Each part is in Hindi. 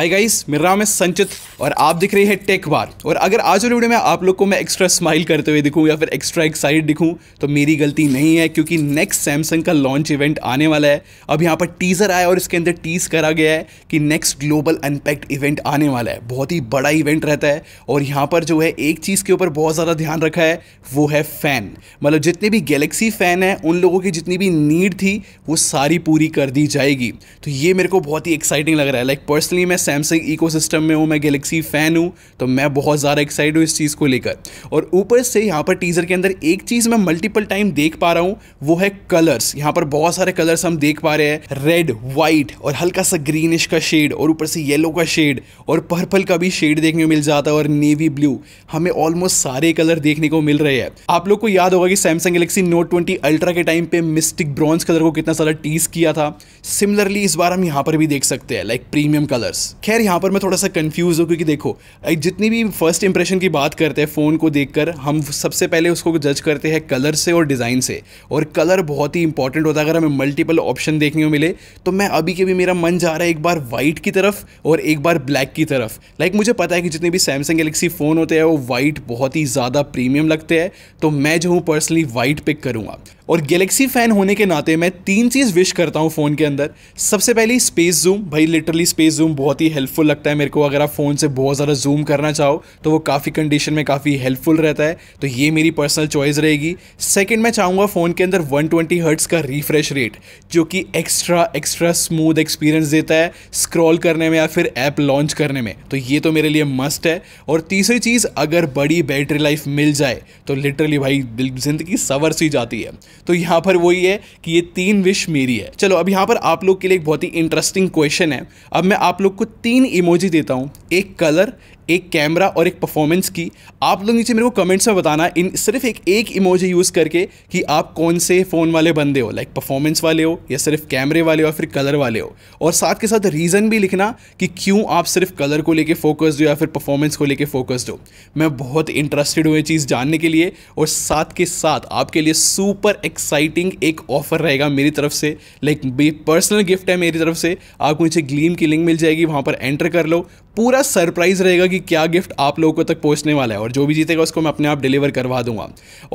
हाय गाइस मेरा नाम है संचित और आप दिख रही है टेक बार और अगर आज वाली वीडियो में आप लोग को मैं एक्स्ट्रा स्माइल करते हुए दिखूं या फिर एक्स्ट्रा एक्साइटेड दिखूं तो मेरी गलती नहीं है क्योंकि नेक्स्ट सैमसंग का लॉन्च इवेंट आने वाला है अब यहां पर टीज़र आया और इसके अंदर टीज करा गया है कि नेक्स्ट ग्लोबल अनपैक्ट इवेंट आने वाला है बहुत ही बड़ा इवेंट रहता है और यहाँ पर जो है एक चीज़ के ऊपर बहुत ज़्यादा ध्यान रखा है वो है फ़ैन मतलब जितने भी गैलेक्सी फ़ैन है उन लोगों की जितनी भी नीड थी वो सारी पूरी कर दी जाएगी तो ये मेरे को बहुत ही एक्साइटिंग लग रहा है लाइक पर्सनली मैं सैमसंग इकोसिस्टम में हूँ मैं गैलेक्सी फ़ैन हूँ तो मैं बहुत ज़्यादा एक्साइट हूँ इस चीज़ को लेकर और ऊपर से यहाँ पर टीज़र के अंदर एक चीज़ मैं मल्टीपल टाइम देख पा रहा हूँ वो है कलर्स यहाँ पर बहुत सारे कलर्स हम देख पा रहे हैं रेड वाइट और हल्का सा ग्रीनिश का शेड और ऊपर से येलो का शेड और पर्पल का भी शेड देखने को मिल जाता है और नेवी ब्लू हमें ऑलमोस्ट सारे कलर देखने को मिल रहे हैं आप लोग को याद होगा कि Samsung Galaxy Note twenty Ultra के टाइम पे मिस्टिक ब्रॉन्ज कलर को कितना सारा टीज किया था सिमिलरली इस बार हम यहाँ पर भी देख सकते हैं लाइक प्रीमियम कलर्स खैर यहाँ पर मैं थोड़ा सा कन्फ्यूज़ हूँ क्योंकि देखो जितनी भी फर्स्ट इंप्रेशन की बात करते हैं फ़ोन को देखकर हम सबसे पहले उसको जज करते हैं कलर से और डिज़ाइन से और कलर बहुत ही इंपॉर्टेंट होता है अगर हमें मल्टीपल ऑप्शन देखने को मिले तो मैं अभी के भी मेरा मन जा रहा है एक बार वाइट की तरफ और एक बार ब्लैक की तरफ लाइक मुझे पता है कि जितने भी सैमसंग गलेक्सी फ़ोन होते हैं वो वाइट बहुत ही ज़्यादा प्रीमियम लगते हैं तो मैं जो हूँ पर्सनली वाइट पिक करूँगा और गैलेक्सी फ़ैन होने के नाते मैं तीन चीज़ विश करता हूँ फ़ोन के अंदर सबसे पहले स्पेस जूम भाई लिटरली स्पेस जूम बहुत बहुत ही हेल्पफुल लगता है मेरे को अगर आप फ़ोन से बहुत ज़्यादा जूम करना चाहो तो वो काफ़ी कंडीशन में काफ़ी हेल्पफुल रहता है तो ये मेरी पर्सनल चॉइस रहेगी सेकेंड मैं चाहूँगा फ़ोन के अंदर 120 ट्वेंटी हर्ट्स का रिफ्रेश रेट जो कि एक्स्ट्रा एक्स्ट्रा स्मूथ एक्सपीरियंस देता है स्क्रॉल करने में या फिर ऐप लॉन्च करने में तो ये तो मेरे लिए मस्ट है और तीसरी चीज़ अगर बड़ी बैटरी लाइफ मिल जाए तो लिटरली भाई ज़िंदगी सवर सी जाती है तो यहाँ पर वही है कि ये तीन विश मेरी है चलो अब यहाँ पर आप लोग के लिए एक बहुत ही इंटरेस्टिंग क्वेश्चन है अब मैं आप लोग को तीन इमोजी देता हूँ एक कलर एक कैमरा और एक परफॉर्मेंस की आप लोग नीचे मेरे को कमेंट्स में बताना इन सिर्फ एक एक इमोजी यूज़ करके कि आप कौन से फ़ोन वाले बंदे हो लाइक परफॉर्मेंस वाले हो या सिर्फ कैमरे वाले हो या फिर कलर वाले हो और साथ के साथ रीज़न भी लिखना कि क्यों आप सिर्फ कलर को लेके फोकस्ड हो या फिर परफॉर्मेंस को लेके फोकस्ड हो मैं बहुत इंटरेस्टेड हूँ ये चीज़ जानने के लिए और साथ के साथ आपके लिए सुपर एक्साइटिंग एक ऑफ़र रहेगा मेरी तरफ से लाइक पर्सनल गिफ्ट है मेरी तरफ से आपको नीचे ग्लीम की लिंक मिल जाएगी वहाँ वहाँ पर एंटर कर लो पूरा सरप्राइज़ रहेगा कि क्या गिफ्ट आप लोगों को तक पहुँचने वाला है और जो भी जीतेगा उसको मैं अपने आप डिलीवर करवा दूंगा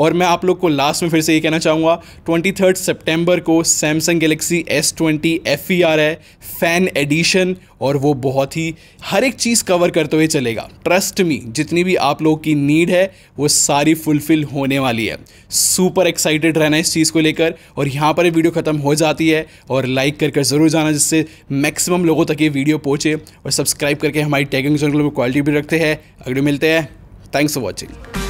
और मैं आप लोग को लास्ट में फिर से ये कहना चाहूँगा ट्वेंटी थर्ड सेप्टेम्बर को Samsung Galaxy S twenty F E आर है फ़ैन एडिशन और वो बहुत ही हर एक चीज़ कवर करते हुए चलेगा ट्रस्ट मी जितनी भी आप लोगों की नीड है वो सारी फुलफ़िल होने वाली है सुपर एक्साइटेड रहना इस चीज़ को लेकर और यहाँ पर वीडियो ख़त्म हो जाती है और लाइक कर कर ज़रूर जाना जिससे मैक्सिमम लोगों तक ये वीडियो पहुँचे और सब्सक्राइब करके हमारी टैगिंग चैनल में क्वालिटी भी रखते हैं अगले मिलते हैं थैंक्स फॉर वॉचिंग